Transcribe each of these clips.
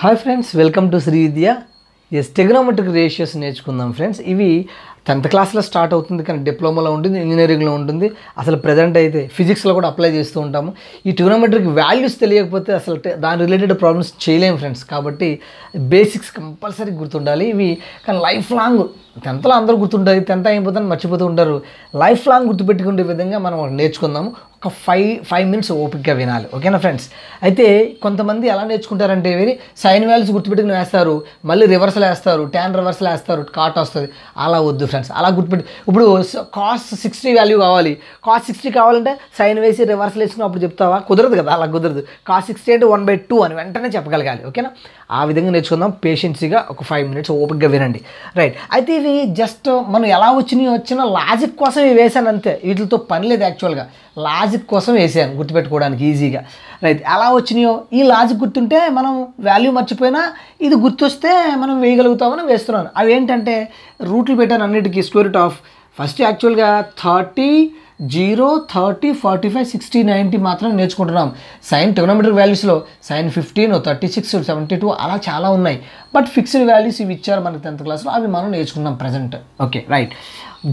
hi friends welcome to Srividya S trigonometric ratios నేర్చుకుందాం friends ఇవి tenth క్లాస్లో స్టార్ట్ అవుతుంది కానీ డిప్లొమాలో ఉంటుంది ఇంజనీరింగ్లో ఉంటుంది అసలు ప్రజెంట్ అయితే ఫిజిక్స్లో కూడా అప్లై చేస్తూ ఉంటాము ఈ ట్యూనోమెట్రిక్ వాల్యూస్ తెలియకపోతే అసలు దాని రిలేటెడ్ ప్రాబ్లమ్స్ చేయలేము ఫ్రెండ్స్ కాబట్టి బేసిక్స్ కంపల్సరీ గుర్తుండాలి ఇవి కానీ లైఫ్ లాంగ్ టెన్త్లో అందరూ గుర్తుంటుంది టెన్త్ అయిపోతే మర్చిపోతూ ఉంటారు లైఫ్ లాంగ్ గుర్తుపెట్టుకునే విధంగా మనం నేర్చుకుందాము ఒక ఫైవ్ ఫైవ్ మినిట్స్ ఓపిక్గా వినాలి ఓకేనా ఫ్రెండ్స్ అయితే కొంతమంది ఎలా నేర్చుకుంటారంటే వేరే సైన్ వాల్యూస్ గుర్తుపెట్టుకుని వేస్తారు మళ్ళీ రివర్సల్ వేస్తారు ట్యాన్ రివర్సల్ వేస్తారు కాట్ వస్తుంది అలా వద్దు ఫ్రెండ్స్ ఫంక్షన్స్ అలా గుర్తుపెట్టి ఇప్పుడు కాస్ట్ సిక్స్టీ వాల్యూ కావాలి కాస్ట్ సిక్స్టీ కావాలంటే సైన్ వేసి రివర్స్ వేసుకున్నప్పుడు చెప్తావా కుదరదు కదా అలా కుదరదు కాస్ట్ సిక్స్టీ అంటే వన్ బై టూ అని వెంటనే చెప్పగలగాలి ఓకేనా ఆ విధంగా నేర్చుకుందాం పేషెన్సీగా ఒక ఫైవ్ మినిట్స్ ఓపెన్గా వినండి రైట్ అయితే ఇవి జస్ట్ మనం ఎలా వచ్చినాయి వచ్చిన లాజిక్ కోసం ఇవి వేశాను అంతే వీటితో పని లేదు యాక్చువల్గా లాజిక్ కోసం వేసాను గుర్తుపెట్టుకోవడానికి ఈజీగా రైట్ ఎలా వచ్చినాయో ఈ లాజిక్ గుర్తుంటే మనం వాల్యూ మర్చిపోయినా ఇది గుర్తొస్తే మనం వేయగలుగుతామని వేస్తున్నాను అవి ఏంటంటే రూట్లు పెట్టాను అన్నిటికీ స్క్వేర్ రూట్ ఆఫ్ ఫస్ట్ యాక్చువల్గా thirty zero thirty forty five sixty ninety మాత్రం నేర్చుకుంటున్నాం సైన్ టెక్నోమీటర్ వాల్యూస్లో sine fifteen thirty six seventy two అలా చాలా ఉన్నాయి బట్ ఫిక్స్డ్ వాల్యూస్ ఇవి ఇచ్చారు మనకి టెన్త్ క్లాస్లో అవి మనం నేర్చుకున్నాం present okay right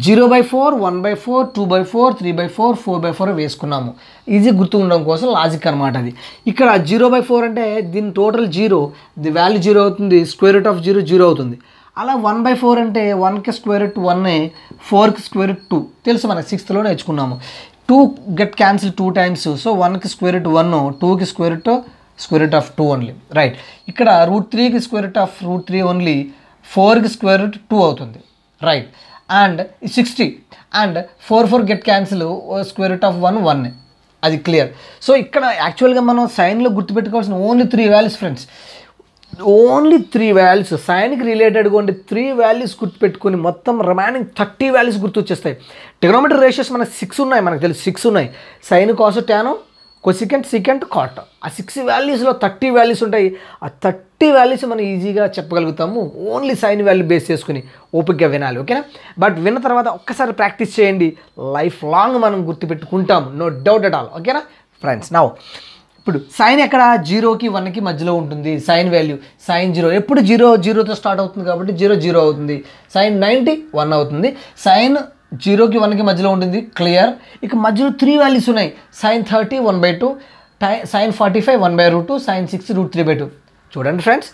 zero by four one by four two by four three by four four by four వేసుకున్నాము ఈజీ గుర్తు ఉండడం కోసం లాజిక్ అనమాట అది ఇక్కడ జీరో బై ఫోర్ అంటే దీని total zero the value zero అవుతుంది square root of zero zero అవుతుంది అలా వన్ బై ఫోర్ అంటే వన్కి స్క్వేర్ రూట్ వన్నే ఫోర్కి స్క్వేర్ రూట్ టూ తెలుసు మనకి సిక్స్త్లో నేర్చుకున్నాము two get cancel two times so వన్కి స్క్వేర్ రూట్ వన్ టూకి square root square root of two only right ఇక్కడ రూట్ త్రీకి square root of root three only ఫోర్కి స్క్వేర్ రూట్ టూ అవుతుంది right and sixty and four four get cancel square root of one one అది clear so ఇక్కడ యాక్చువల్గా మనం సైన్లో గుర్తుపెట్టుకోవాల్సిన only three values friends only three values సైన్కి రిలేటెడ్గా ఉండే త్రీ వాల్యూస్ గుర్తుపెట్టుకుని మొత్తం రిమైనింగ్ థర్టీ వాల్యూస్ గుర్తొచ్చేస్తాయి టెక్నోమీటర్ రేషియోస్ మనకు సిక్స్ ఉన్నాయి మనకు తెలుసు సిక్స్ ఉన్నాయి sine cos tan cosecant secant cot ఆ సిక్స్ వాల్యూస్లో థర్టీ వాల్యూస్ ఉంటాయి ఆ థర్టీ వాల్యూస్ మనం ఈజీగా చెప్పగలుగుతాము ఓన్లీ సైన్ వాల్యూ బేస్ చేసుకుని ఓపికగా వినాలి ఓకేనా బట్ విన్న తర్వాత ఒక్కసారి ప్రాక్టీస్ చేయండి లైఫ్ లాంగ్ మనం గుర్తుపెట్టుకుంటాం నో డౌట్ అట్ ఆల్ ఓకేనా ఫ్రెండ్స్ నా ఇప్పుడు సైన్ ఎక్కడ జీరోకి వన్కి మధ్యలో ఉంటుంది సైన్ వాల్యూ సైన్ జీరో ఎప్పుడు జీరో జీరోతో స్టార్ట్ అవుతుంది కాబట్టి జీరో జీరో అవుతుంది సైన్ నైంటీ వన్ అవుతుంది సైన్ జీరోకి వన్కి మధ్యలో ఉంటుంది క్లియర్ ఇక మధ్యలో త్రీ వాల్యూస్ ఉన్నాయి sine thirty one by two sine forty five one by root two sine six root three by two చూడండి ఫ్రెండ్స్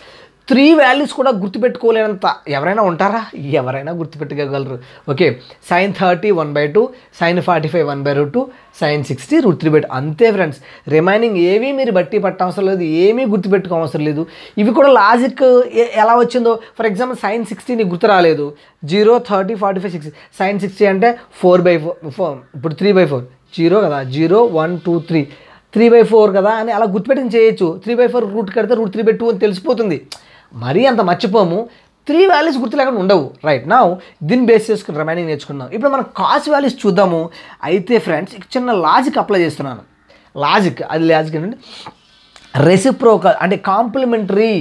త్రీ వాల్యూస్ కూడా గుర్తుపెట్టుకోలేనంత ఎవరైనా ఉంటారా ఎవరైనా గుర్తుపెట్టుకోగలరు okay sine thirty one by two sine forty five one by root two sine sixty root three by two అంతే friends remaining ఏమీ మీరు బట్టి అవసరం లేదు ఏమీ గుర్తుపెట్టుకో అవసరం లేదు ఇవి కూడా లాజిక్ ఎలా వచ్చిందో ఫర్ ఎగ్జాంపుల్ సైన్ సిక్స్టీ నీకు గుర్తు రాలేదు zero thirty forty five six sine sixty అంటే ఫోర్ బై ఫోర్ ఫోర్ ఇప్పుడు త్రీ బై ఫోర్ జీరో కదా zero one two three three by four కదా అని అలా గుర్తుపెట్టుకుని చేయొచ్చు త్రీ బై ఫోర్ రూట్ కడితే రూట్ త్రీ బై టూ అని తెలిసిపోతుంది మరీ అంత మర్చిపోము త్రీ వాల్యూస్ గుర్తు లేకుండా ఉండవు రైట్ నా దీన్ని బేస్ చేసుకుని రిమైనింగ్ నేర్చుకున్నాం ఇప్పుడు మనం కాస్ట్ వాల్యూస్ చూద్దాము అయితే ఫ్రెండ్స్ చిన్న లాజిక్ అప్లై చేస్తున్నాను లాజిక్ అది లాజిక్ ఏంటంటే రెసిప్రోకల్ అంటే కాంప్లిమెంటరీ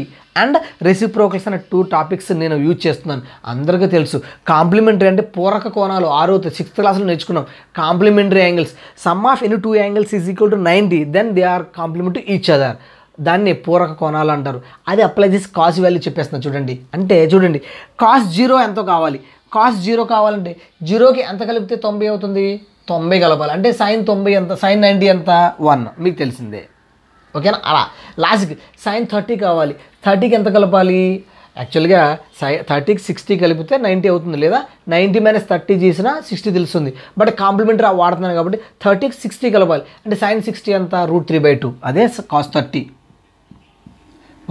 అండ్ రెసిప్రోకల్స్ అనే టూ టాపిక్స్ నేను యూజ్ చేస్తున్నాను అందరికీ తెలుసు కాంప్లిమెంటరీ అంటే పూరక కోణాలు ఆరో సిక్స్త్ క్లాస్లో నేర్చుకున్నాం complementary angles sum of any two angles is equal to ninety then they are complement each other దాన్ని పూరక కోణాలు అంటారు అది అప్లై చేసి కాస్ వాల్యూ చెప్పేస్తున్నాను చూడండి అంటే చూడండి కాస్ జీరో ఎంతో కావాలి కాస్ జీరో కావాలంటే జీరోకి ఎంత కలిపితే తొంభై అవుతుంది తొంభై కలపాలి అంటే సైన్ తొంభై ఎంత సైన్ నైంటీ ఎంత వన్ మీకు తెలిసిందే ఓకేనా అలా లాస్ట్కి సైన్ థర్టీ కావాలి థర్టీకి ఎంత కలపాలి యాక్చువల్గా సై థర్టీకి సిక్స్టీ కలిపితే నైంటీ అవుతుంది లేదా నైంటీ మైనస్ థర్టీ చేసినా సిక్స్టీ తెలుస్తుంది బట్ కాంప్లిమెంటరీ వాడుతున్నాను కాబట్టి థర్టీకి సిక్స్టీ కలపాలి అంటే సైన్ సిక్స్టీ ఎంత రూట్ త్రీ బై టూ అదే కాస్ థర్టీ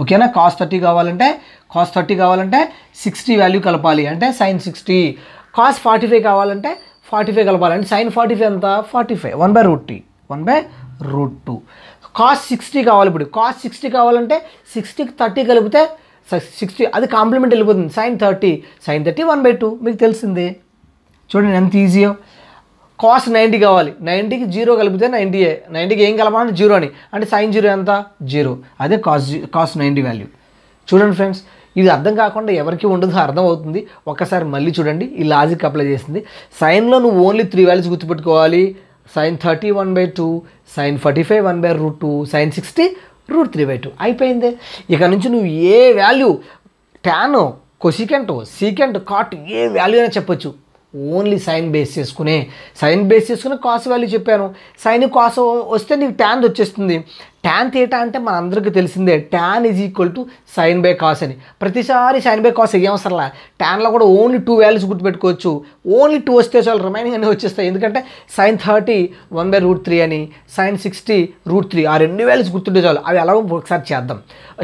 ఓకేనా కాస్ థర్టీ కావాలంటే కాస్ థర్టీ కావాలంటే సిక్స్టీ వాల్యూ కలపాలి అంటే sine sixty cos forty five కావాలంటే ఫార్టీ ఫైవ్ కలపాలి అంటే సైన్ ఫార్టీ ఫైవ్ ఎంత forty five one by root two one by root two cos sixty కావాలి ఇప్పుడు కాస్ట్ సిక్స్టీ కావాలంటే సిక్స్టీకి థర్టీ కలిపితే సిక్స్టీ అది కాంప్లిమెంట్ వెళ్ళిపోతుంది sine thirty sine thirty one by two మీకు తెలిసిందే చూడండి ఎంత ఈజీయో కాస్ట్ నైంటీ కావాలి నైంటీకి జీరో కలిపితే నైంటీయే నైంటీకి ఏం కలపాలంటే జీరో అని అంటే సైన్ జీరో ఎంత జీరో అదే కాస్ట్ కాస్ట్ నైంటీ వాల్యూ చూడండి ఫ్రెండ్స్ ఇది అర్థం కాకుండా ఎవరికి ఉండదు అర్థం అవుతుంది ఒక్కసారి మళ్ళీ చూడండి ఈ లాజిక్ అప్లై చేసింది సైన్లో నువ్వు ఓన్లీ త్రీ వాల్యూస్ గుర్తుపెట్టుకోవాలి sine thirty one by two sine forty five one by root two sine sixty root three by two అయిపోయింది ఇక నుంచి నువ్వు ఏ value tan cosecant secant cot ఏ వాల్యూ అయినా చెప్పొచ్చు ఓన్లీ సైన్ బేస్ చేసుకునే సైన్ బేస్ చేసుకుని కాస్ వాల్యూ చెప్పాను సైన్ కాస్ వస్తే నీకు ట్యాన్ వచ్చేస్తుంది ట్యాన్ తీయటా అంటే మన అందరికీ తెలిసిందే tan is equal to sine by cos అని ప్రతిసారి సైన్ బై కాస్ అయ్యేవసరంలా ట్యాన్లో కూడా ఓన్లీ టూ వాల్యూస్ గుర్తుపెట్టుకోవచ్చు ఓన్లీ టూ వస్తే చాలు రిమైనింగ్ అన్నీ వచ్చేస్తాయి ఎందుకంటే sine thirty one by root three అని సైన్ సిక్స్టీ రూట్ త్రీ ఆ రెండు వాల్యూస్ గుర్తుంటే చాలు అవి ఎలాగో ఒకసారి చేద్దాం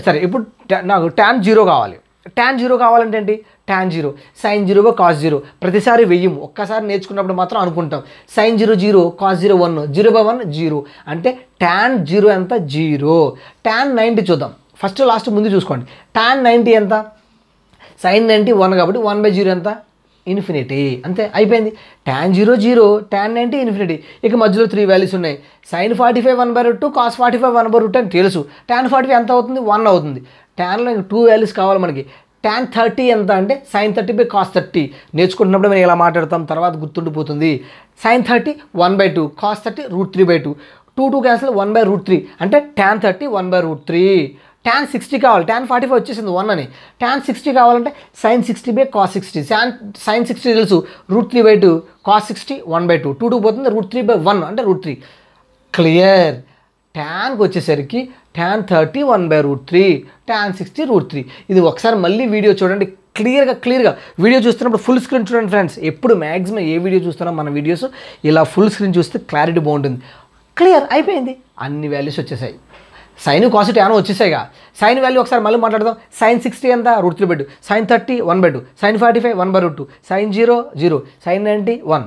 సరే ఇప్పుడు నాకు ట్యాన్ జీరో కావాలి ట్యాన్ జీరో కావాలంటే ఏంటి tan zero sine zero cos zero ప్రతిసారి వెయ్యం ఒక్కసారి నేర్చుకున్నప్పుడు మాత్రం అనుకుంటాం sine zero zero cos zero one zero by one zero అంటే ట్యాన్ జీరో ఎంత జీరో ట్యాన్ నైంటీ చూద్దాం ఫస్ట్ లాస్ట్ ముందు చూసుకోండి ట్యాన్ నైంటీ ఎంత సైన్ నైంటీ వన్ కాబట్టి వన్ బై జీరో ఎంత ఇన్ఫినిటీ అంతే అయిపోయింది tan zero zero tan ninety infinity ఇక మధ్యలో త్రీ వాల్యూస్ ఉన్నాయి sign forty five one by root two cos forty five one by root అని తెలుసు ట్యాన్ ఫార్టీ ఫైవ్ ఎంత అవుతుంది వన్ అవుతుంది ట్యాన్లో ఇంక టూ వాల్యూస్ కావాలి మనకి టెన్ థర్టీ ఎంత అంటే sine thirty by cos thirty నేర్చుకుంటున్నప్పుడు మేము ఇలా మాట్లాడతాం తర్వాత గుర్తుండిపోతుంది sine thirty one by two cos thirty root three by two two two cancel one by root three అంటే tan thirty one by root three tan sixty కావాలి tan forty five వచ్చేసింది one అని టాన్ సిక్స్టీ కావాలంటే sine sixty by cos sixty sine sine sixty తెలుసు root three by two cos sixty one by two two two పోతుంది root three by one అంటే root three clear ట్యాన్కి వచ్చేసరికి tan thirty one by root three tan sixty root three ఇది ఒకసారి మళ్ళీ video చూడండి క్లియర్గా క్లియర్గా వీడియో చూస్తున్నప్పుడు ఫుల్ స్క్రీన్ చూడండి ఫ్రెండ్స్ ఎప్పుడు మ్యాక్సిమం ఏ వీడియో చూస్తున్నా మన వీడియోస్ ఇలా ఫుల్ స్క్రీన్ చూస్తే క్లారిటీ బాగుంటుంది క్లియర్ అయిపోయింది అన్ని వాల్యూస్ వచ్చేసాయి సైన్ కాసిటీ ఏమో వచ్చేసాయిగా సైన్ వాల్యూ ఒకసారి మళ్ళీ మాట్లాడదాం సైన్ సిక్స్టీ ఎంత root three by sine thirty one by sine forty five one by root two sine zero zero sine ninety one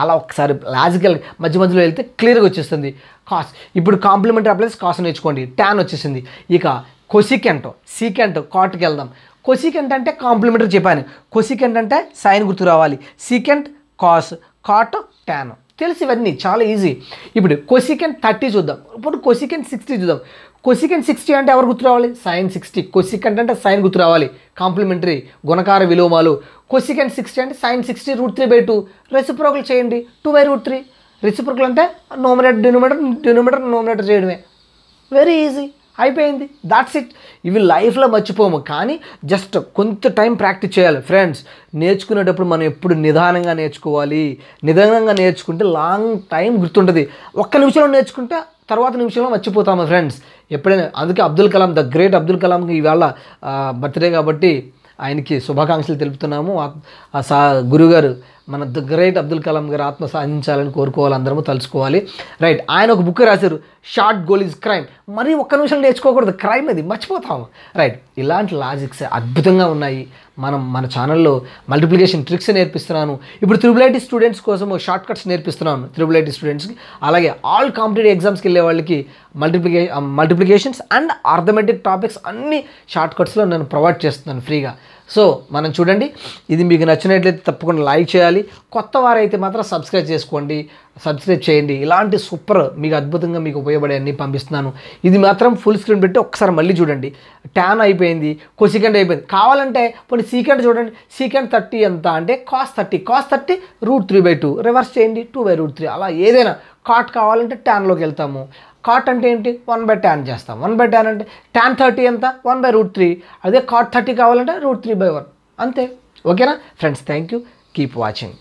అలా ఒకసారి లాజికల్ మధ్య మధ్యలో వెళ్తే క్లియర్గా వచ్చేస్తుంది కాస్ ఇప్పుడు కాంప్లిమెంటరీ అప్లైస్ కాస్ నేర్చుకోండి ట్యాన్ వచ్చేసింది ఇక కొసికెంట్ సీకెంట్ కాట్కి వెళ్దాం కొసికెంట్ అంటే కాంప్లిమెంటరీ చెప్పాను కొసికెంట్ అంటే సైన్ గుర్తు రావాలి సీకెంట్ కాస్ కాట్ ట్యాన్ తెలుసు ఇవన్నీ చాలా ఈజీ ఇప్పుడు కొసికెన్ థర్టీ చూద్దాం ఇప్పుడు కొసికెన్ సిక్స్టీ చూద్దాం కొసికెన్ సిక్స్టీ అంటే ఎవరు గుర్తురావాలి సైన్ సిక్స్టీ కొసికెన్ అంటే సైన్ గుర్తు రావాలి కాంప్లిమెంటరీ గుణకార విలోమాలు కొసికెన్ సిక్స్టీ అంటే sine sixty root three by two reciprocal చేయండి two by root three reciprocal అంటే నోమినేటర్ డినోమినేటర్ డినోమినేటర్ నోమినేటర్ చేయడమే వెరీ ఈజీ అయిపోయింది దాట్స్ ఇట్ ఇవి లైఫ్లో మర్చిపోము కానీ జస్ట్ కొంత టైం ప్రాక్టీస్ చేయాలి ఫ్రెండ్స్ నేర్చుకునేటప్పుడు మనం ఎప్పుడు నిదానంగా నేర్చుకోవాలి నిదానంగా నేర్చుకుంటే లాంగ్ టైం గుర్తుంటుంది ఒక్క నిమిషంలో నేర్చుకుంటే తర్వాత నిమిషంలో మర్చిపోతాము ఫ్రెండ్స్ ఎప్పుడైనా అందుకే అబ్దుల్ కలాం ద గ్రేట్ అబ్దుల్ కలాం ఈవేళ బర్త్డే కాబట్టి ఆయనకి శుభాకాంక్షలు తెలుపుతున్నాము ఆ సా గురుగారు మన ద గ్రేట్ అబ్దుల్ కలాం గారు ఆత్మ సాధించాలని కోరుకోవాలి అందరము తలుచుకోవాలి రైట్ ఆయన ఒక బుక్ రాశారు షార్ట్ గోల్ ఈజ్ క్రైమ్ మరీ ఒక్క నిమిషం నేర్చుకోకూడదు క్రైమ్ అది మర్చిపోతాము రైట్ ఇలాంటి లాజిక్స్ అద్భుతంగా ఉన్నాయి మనం మన ఛానల్లో మల్టిప్లికేషన్ ట్రిక్స్ నేర్పిస్తున్నాను ఇప్పుడు త్రిబుల్ ఐటీ స్టూడెంట్స్ కోసం షార్ట్ కట్స్ నేర్పిస్తున్నాను త్రిబుల్ ఐటీ స్టూడెంట్స్కి అలాగే ఆల్ కాంపిటేటివ్ ఎగ్జామ్స్కి వెళ్ళే వాళ్ళకి మల్టిప్లికే మల్టిప్లికేషన్స్ అండ్ ఆర్థమెటిక్ టాపిక్స్ అన్ని షార్ట్ కట్స్లో నేను ప్రొవైడ్ చేస్తున్నాను ఫ్రీగా సో మనం చూడండి ఇది మీకు నచ్చినట్లయితే తప్పకుండా లైక్ చేయాలి కొత్త వారైతే మాత్రం సబ్స్క్రైబ్ చేసుకోండి సబ్స్క్రైబ్ చేయండి ఇలాంటి సూపర్ మీకు అద్భుతంగా మీకు ఉపయోగపడే అన్నీ పంపిస్తున్నాను ఇది మాత్రం ఫుల్ స్క్రీన్ పెట్టి ఒకసారి మళ్ళీ చూడండి ట్యాన్ అయిపోయింది కొసికెండ్ అయిపోయింది కావాలంటే కొన్ని సీకెండ్ చూడండి సీకెండ్ థర్టీ ఎంత అంటే cos thirty cos thirty root three by two reverse చేయండి టూ బై రూట్ త్రీ అలా ఏదైనా కాట్ కావాలంటే ట్యాన్లోకి వెళ్తాము కాట్ అంటే ఏంటి వన్ బై ట్యాన్ చేస్తాం వన్ బై ట్యాన్ అంటే ట్యాన్ థర్టీ ఎంత వన్ బై రూట్ త్రీ అదే కాట్ థర్టీ కావాలంటే రూట్ త్రీ బై వన్ అంతే ఓకేనా friends thank you keep watching